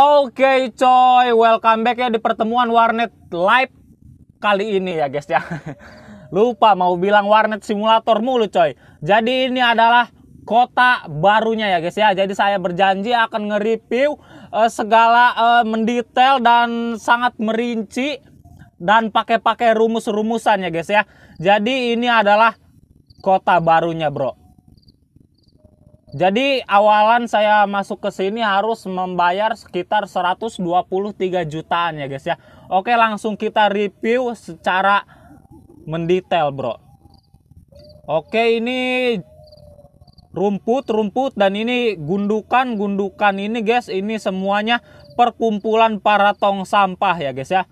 Oke okay, coy, welcome back ya di pertemuan warnet live kali ini ya guys ya. Lupa mau bilang warnet simulator mulu coy. Jadi ini adalah kota barunya ya guys ya. Jadi saya berjanji akan nge-review uh, segala uh, mendetail dan sangat merinci dan pakai-pakai rumus-rumusan ya guys ya. Jadi ini adalah kota barunya bro. Jadi awalan saya masuk ke sini harus membayar sekitar 123 jutaan ya guys ya. Oke langsung kita review secara mendetail bro. Oke ini rumput-rumput dan ini gundukan-gundukan ini guys. Ini semuanya perkumpulan para tong sampah ya guys ya.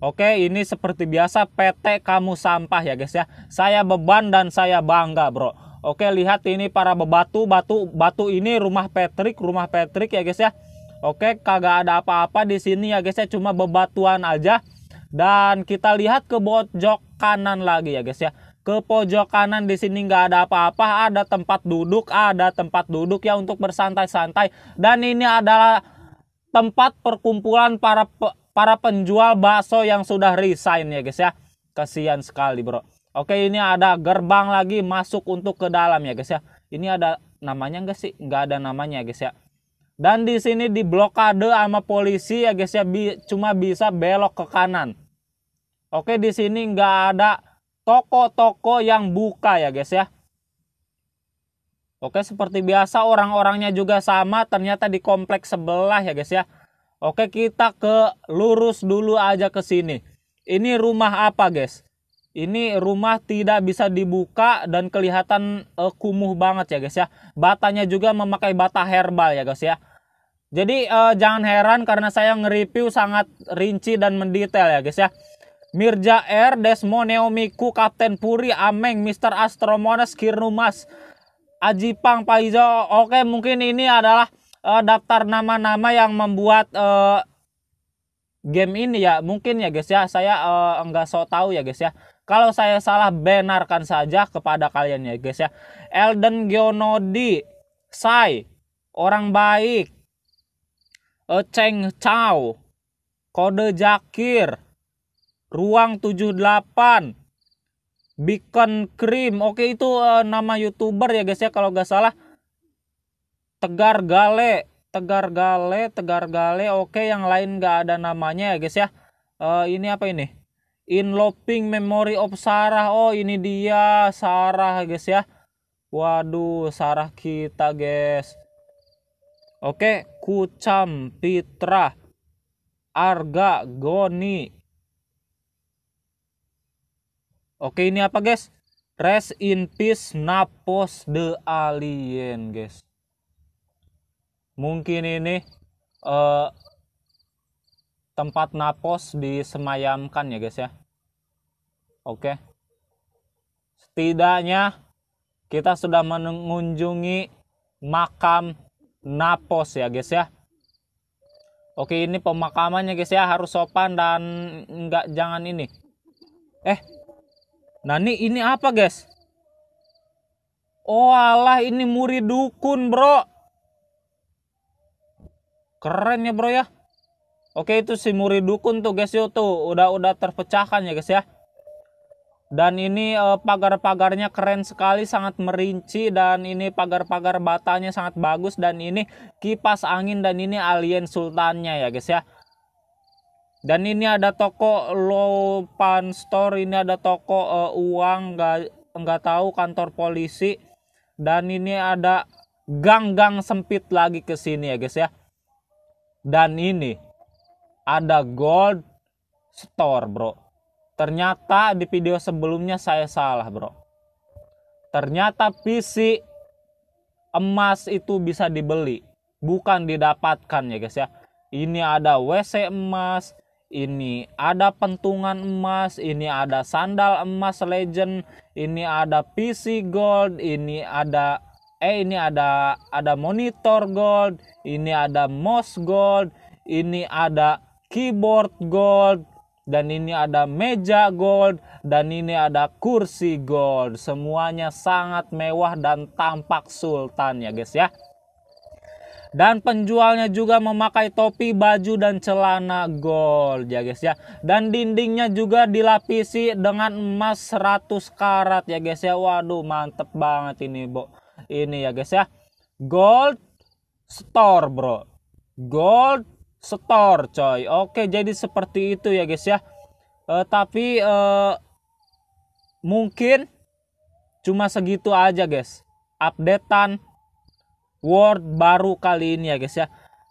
Oke, ini seperti biasa PT Kamu Sampah ya guys ya. Saya beban dan saya bangga, Bro. Oke, lihat ini para bebatu, batu, batu ini rumah Patrick, rumah Patrick ya guys ya. Oke, kagak ada apa-apa di sini ya guys ya, cuma bebatuan aja. Dan kita lihat ke pojok kanan lagi ya guys ya. Ke pojok kanan di sini nggak ada apa-apa, ada tempat duduk, ada tempat duduk ya untuk bersantai-santai. Dan ini adalah tempat perkumpulan para para penjual bakso yang sudah resign ya guys ya. Kasihan sekali bro. Oke, ini ada gerbang lagi masuk untuk ke dalam ya, guys ya. Ini ada namanya enggak sih? Enggak ada namanya, ya guys ya. Dan di sini diblokade sama polisi ya, guys ya. Bi cuma bisa belok ke kanan. Oke, di sini nggak ada toko-toko yang buka ya, guys ya. Oke, seperti biasa orang-orangnya juga sama. Ternyata di kompleks sebelah ya, guys ya. Oke, kita ke lurus dulu aja ke sini. Ini rumah apa, guys? Ini rumah tidak bisa dibuka dan kelihatan uh, kumuh banget ya guys ya. Batanya juga memakai bata herbal ya guys ya. Jadi uh, jangan heran karena saya nge-review sangat rinci dan mendetail ya guys ya. Mirja R, Desmo, Neomiku, Kapten Puri, Ameng, Mr. Astromones, Kirnumas, Ajipang, Paizo. Oke mungkin ini adalah uh, daftar nama-nama yang membuat uh, game ini ya mungkin ya guys ya saya uh, nggak so tahu ya guys ya kalau saya salah benarkan saja kepada kalian ya guys ya. Elden Gionodi, Sai, orang baik. Cheng Chow kode Jakir, ruang 78, Beacon Cream. Oke itu uh, nama youtuber ya guys ya kalau gak salah. Tegar Gale, Tegar Gale, Tegar Gale. Oke yang lain gak ada namanya ya guys ya. Uh, ini apa ini? in loping Memory of Sarah. Oh, ini dia Sarah, guys ya. Waduh, Sarah kita, guys. Oke, Kucam, Pitra, Arga, Goni. Oke, ini apa, guys? Rest in peace Napos the Alien, guys. Mungkin ini uh, tempat napos disemayamkan ya guys ya oke setidaknya kita sudah mengunjungi makam napos ya guys ya oke ini pemakamannya guys ya harus sopan dan nggak jangan ini eh nani ini apa guys oh alah ini murid dukun bro keren ya bro ya Oke itu si muri dukun tuh guys yo tuh udah udah terpecahkan ya guys ya. Dan ini eh, pagar-pagarnya keren sekali sangat merinci dan ini pagar-pagar batanya sangat bagus dan ini kipas angin dan ini alien sultannya ya guys ya. Dan ini ada toko low pan Store, ini ada toko eh, uang nggak nggak tahu kantor polisi. Dan ini ada gang-gang sempit lagi ke sini ya guys ya. Dan ini ada gold store bro ternyata di video sebelumnya saya salah bro ternyata PC emas itu bisa dibeli bukan didapatkan ya guys ya ini ada WC emas ini ada pentungan emas, ini ada sandal emas legend, ini ada PC gold, ini ada eh ini ada ada monitor gold, ini ada mouse gold, ini ada keyboard gold, dan ini ada meja gold, dan ini ada kursi gold. Semuanya sangat mewah dan tampak sultan ya guys ya. Dan penjualnya juga memakai topi, baju, dan celana gold ya guys ya. Dan dindingnya juga dilapisi dengan emas 100 karat ya guys ya. Waduh mantep banget ini bo. Ini ya guys ya. Gold store bro. Gold store coy oke jadi seperti itu ya guys ya e, tapi e, mungkin cuma segitu aja guys updatean word baru kali ini ya guys ya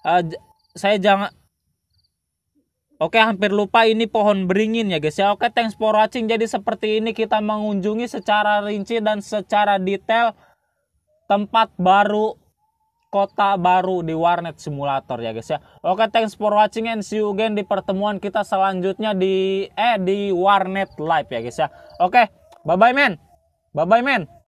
e, saya jangan Oke hampir lupa ini pohon beringin ya guys ya Oke thanks for watching Jadi seperti ini kita mengunjungi secara rinci dan secara detail Tempat baru kota baru di Warnet Simulator ya guys ya. Oke, thanks for watching and see you again di pertemuan kita selanjutnya di eh di Warnet Live ya guys ya. Oke, bye bye men. Bye bye men.